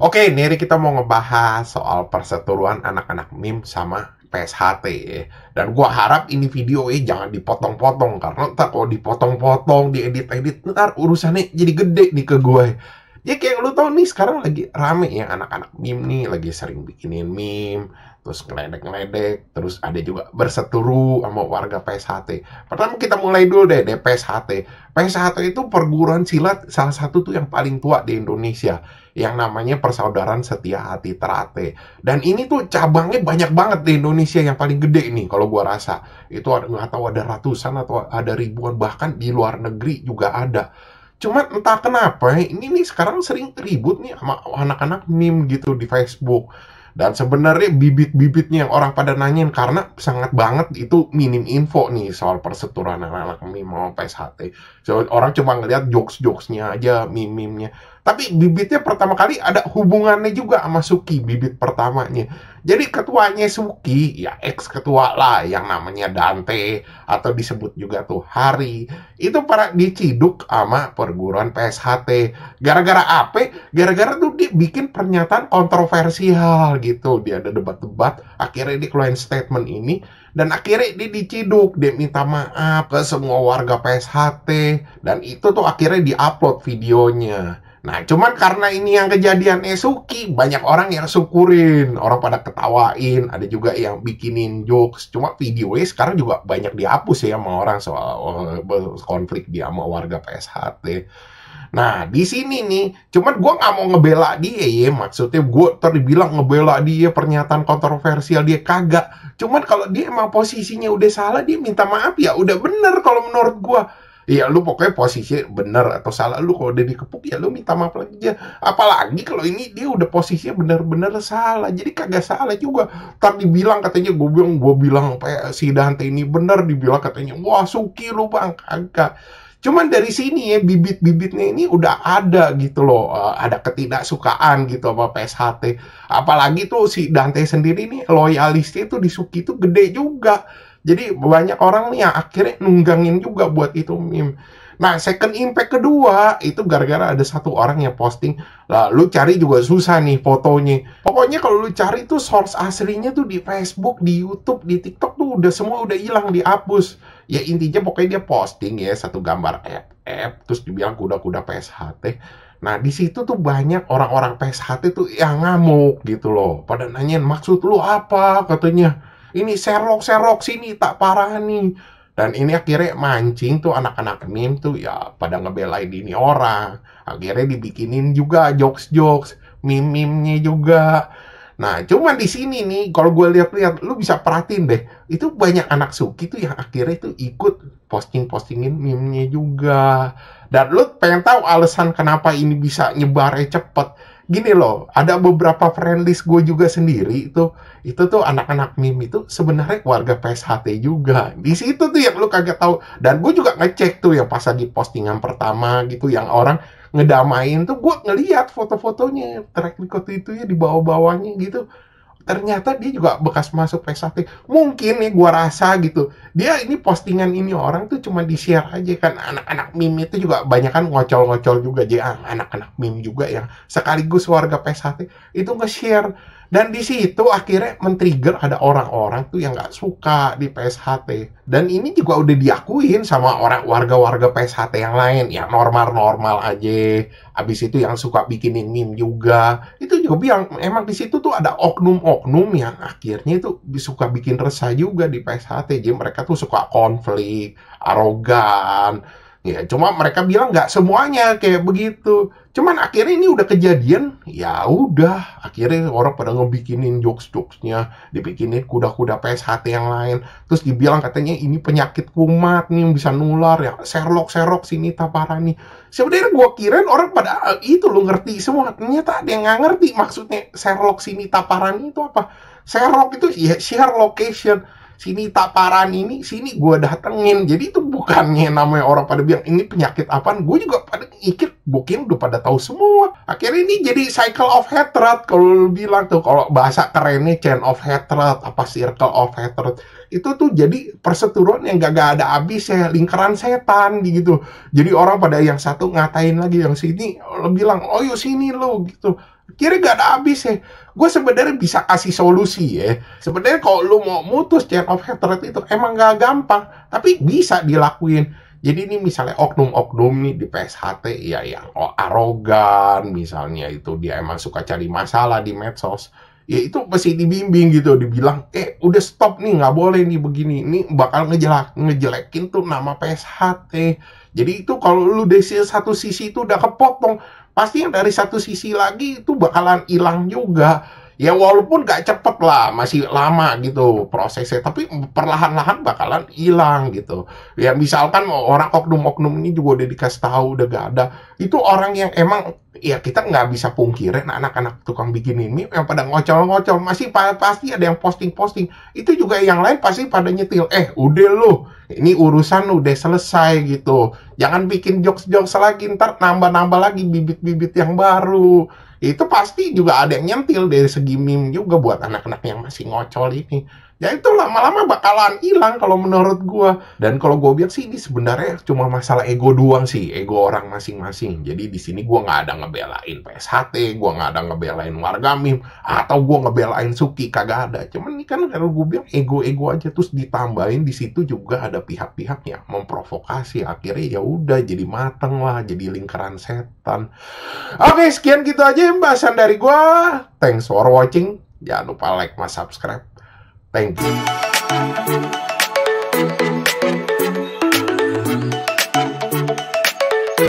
Oke, Neri kita mau ngebahas soal perseteruan anak-anak MIM sama PSHT Dan gua harap ini video ya jangan dipotong-potong karena ntar kalau dipotong-potong, diedit-edit, ntar urusannya jadi gede nih ke gue. Ya kayak lu tau nih sekarang lagi rame ya anak-anak MIM nih lagi sering bikinin MIM, terus ngeledek-ngeledek, terus ada juga berseturu sama warga PSHT. Pertama kita mulai dulu deh deh PSHT. PSHT itu perguruan silat salah satu tuh yang paling tua di Indonesia, yang namanya Persaudaraan Setia Hati Terate. Dan ini tuh cabangnya banyak banget di Indonesia yang paling gede nih kalau gua rasa. Itu ada nggak tahu ada ratusan atau ada ribuan bahkan di luar negeri juga ada. Cuman entah kenapa ini nih sekarang sering ribut nih sama anak-anak meme gitu di Facebook dan sebenarnya bibit-bibitnya yang orang pada nanyain karena sangat banget itu minim info nih soal perseturuan anak-anak mimo mau PSHT. So, orang cuma ngeliat jokes-jokesnya aja, mimimnya. Tapi bibitnya pertama kali ada hubungannya juga sama Suki, bibit pertamanya. Jadi ketuanya Suki, ya ex-ketua lah yang namanya Dante, atau disebut juga tuh Hari. Itu para diciduk sama perguruan PSHT. Gara-gara apa? Gara-gara tuh dia bikin pernyataan kontroversial gitu. Dia ada debat-debat, akhirnya dia keluarin statement ini. Dan akhirnya dia diciduk, dia minta maaf ke semua warga PSHT. Dan itu tuh akhirnya diupload videonya. Nah, cuman karena ini yang kejadian Esuki, banyak orang yang syukurin, orang pada ketawain, ada juga yang bikinin jokes. Cuma video videonya sekarang juga banyak dihapus ya sama orang soal oh, konflik dia sama warga PSHT. Nah, di sini nih, cuman gue gak mau ngebela dia ya, maksudnya gue terbilang ngebela dia, pernyataan kontroversial dia kagak. Cuman kalau dia emang posisinya udah salah, dia minta maaf ya, udah bener kalau menurut gue Iya lu pokoknya posisi benar atau salah lu kalau udah dikepuk ya lu minta maaf lagi aja. Apalagi kalau ini dia udah posisinya benar-benar salah. Jadi kagak salah juga. Tapi bilang katanya gue bilang gue bilang ya, si Dante ini benar dibilang katanya wah suki lu bang kagak. Cuman dari sini ya bibit-bibitnya ini udah ada gitu loh, uh, ada ketidaksukaan gitu sama PSHT. Apalagi tuh si Dante sendiri nih loyalisnya tuh di Suki tuh gede juga jadi banyak orang nih yang akhirnya nunggangin juga buat itu meme. Nah, second impact kedua itu gara-gara ada satu orang yang posting, lah lu cari juga susah nih fotonya. Pokoknya kalau lu cari tuh source aslinya tuh di Facebook, di YouTube, di TikTok tuh udah semua udah hilang, dihapus. Ya intinya pokoknya dia posting ya satu gambar app-app terus dibilang kuda-kuda PSHT. Nah, di situ tuh banyak orang-orang PSHT tuh yang ngamuk gitu loh. Pada nanyain maksud lu apa katanya ini serok serok sini tak parah nih dan ini akhirnya mancing tuh anak-anak meme tuh ya pada ngebelain ini orang akhirnya dibikinin juga jokes jokes meme meme juga Nah, cuman di sini nih, kalau gue lihat-lihat, lu bisa perhatiin deh, itu banyak anak suki tuh yang akhirnya itu ikut posting-postingin meme-nya juga. Dan lu pengen tahu alasan kenapa ini bisa nyebar cepet. Gini loh, ada beberapa friend list gue juga sendiri itu, itu tuh anak-anak meme itu sebenarnya keluarga PSHT juga. Di situ tuh yang lu kaget tahu. Dan gue juga ngecek tuh yang pas di postingan pertama gitu, yang orang ngedamain tuh gue ngeliat foto-fotonya track record itu ya di bawah-bawahnya gitu ternyata dia juga bekas masuk p mungkin nih gue rasa gitu dia ini postingan ini orang tuh cuma di share aja kan anak-anak meme itu juga banyak kan ngocol-ngocol juga jadi ah, anak-anak meme juga yang sekaligus warga p itu nge-share dan di situ akhirnya men-trigger ada orang-orang tuh yang nggak suka di PSHT dan ini juga udah diakuin sama orang warga-warga PSHT yang lain ya normal-normal aja abis itu yang suka bikinin meme juga itu juga bilang emang di situ tuh ada oknum-oknum yang akhirnya itu suka bikin resah juga di PSHT jadi mereka tuh suka konflik arogan Ya, cuma mereka bilang nggak semuanya kayak begitu. Cuman akhirnya ini udah kejadian, ya udah. Akhirnya orang pada ngebikinin jokes-jokesnya, dibikinin kuda-kuda PSHT yang lain. Terus dibilang katanya ini penyakit kumat nih yang bisa nular ya. Serlok-serlok sini nih. Sebenarnya gua kira orang pada eh, itu lo ngerti semua. Ternyata ada yang nggak ngerti maksudnya serlok sini taparan itu apa. Serlok itu ya share location sini taparan ini sini gue datengin jadi itu bukannya namanya orang pada bilang ini penyakit apa gue juga pada ikut mungkin udah pada tahu semua akhirnya ini jadi cycle of hatred kalau lu bilang tuh kalau bahasa kerennya chain of hatred apa circle of hatred itu tuh jadi perseturuan yang gak, gak ada ya lingkaran setan gitu jadi orang pada yang satu ngatain lagi yang sini bilang oh yuk sini lu gitu kira gak ada habis ya. Gue sebenarnya bisa kasih solusi ya. Sebenarnya kalau lu mau mutus chain of hatred itu emang gak gampang, tapi bisa dilakuin. Jadi ini misalnya oknum-oknum nih di PSHT ya yang oh, arogan misalnya itu dia emang suka cari masalah di medsos ya itu pasti dibimbing gitu dibilang eh udah stop nih nggak boleh nih begini ini bakal ngejelek ngejelekin tuh nama PSHT jadi itu kalau lu desil satu sisi itu udah kepotong, pasti yang dari satu sisi lagi itu bakalan hilang juga. Ya walaupun gak cepet lah, masih lama gitu prosesnya, tapi perlahan-lahan bakalan hilang gitu. Ya misalkan orang oknum-oknum ini juga udah dikasih tahu udah gak ada, itu orang yang emang ya kita nggak bisa pungkirin nah, anak-anak tukang bikin ini yang pada ngocol-ngocol masih pasti ada yang posting-posting itu juga yang lain pasti pada nyetil eh udah lu ini urusan udah selesai gitu jangan bikin jokes-jokes lagi ntar nambah-nambah lagi bibit-bibit yang baru itu pasti juga ada yang nyentil dari segi meme juga buat anak-anak yang masih ngocol ini ya itu lama-lama bakalan hilang kalau menurut gue dan kalau gue biar sih ini sebenarnya cuma masalah ego doang sih ego orang masing-masing jadi di sini gue nggak ada ngebelain PSHT gue nggak ada ngebelain warga mim atau gue ngebelain Suki kagak ada cuman ini kan kalau gue biar ego-ego aja terus ditambahin di situ juga ada pihak pihaknya memprovokasi akhirnya ya udah jadi mateng lah jadi lingkaran setan oke okay, sekian gitu aja pembahasan dari gue thanks for watching jangan lupa like mas subscribe Thank you.